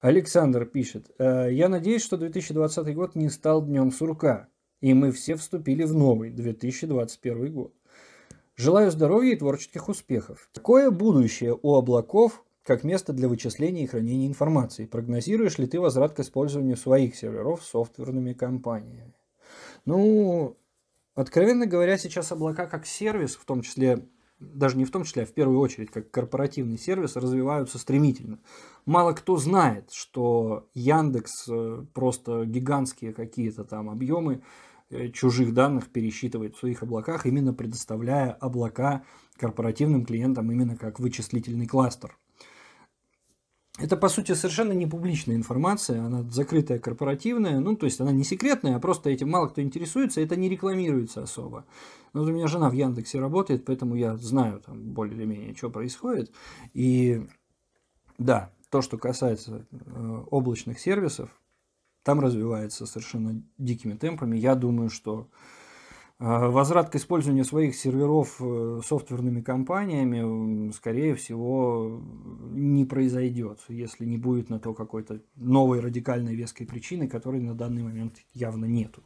Александр пишет, «Э, я надеюсь, что 2020 год не стал днем сурка, и мы все вступили в новый 2021 год. Желаю здоровья и творческих успехов. Какое будущее у облаков как место для вычисления и хранения информации? Прогнозируешь ли ты возврат к использованию своих серверов софтверными компаниями? Ну, откровенно говоря, сейчас облака как сервис, в том числе даже не в том числе, а в первую очередь, как корпоративный сервис, развиваются стремительно. Мало кто знает, что Яндекс э, просто гигантские какие-то там объемы э, чужих данных пересчитывает в своих облаках, именно предоставляя облака корпоративным клиентам именно как вычислительный кластер. Это, по сути, совершенно не публичная информация, она закрытая, корпоративная, ну, то есть она не секретная, а просто этим мало кто интересуется, это не рекламируется особо. Но ну, вот у меня жена в Яндексе работает, поэтому я знаю там более или менее, что происходит. И да, то, что касается э, облачных сервисов, там развивается совершенно дикими темпами. Я думаю, что а, возврат к использованию своих серверов э, софтверными компаниями, скорее всего, не произойдет, если не будет на то какой-то новой радикальной веской причины, которой на данный момент явно нету.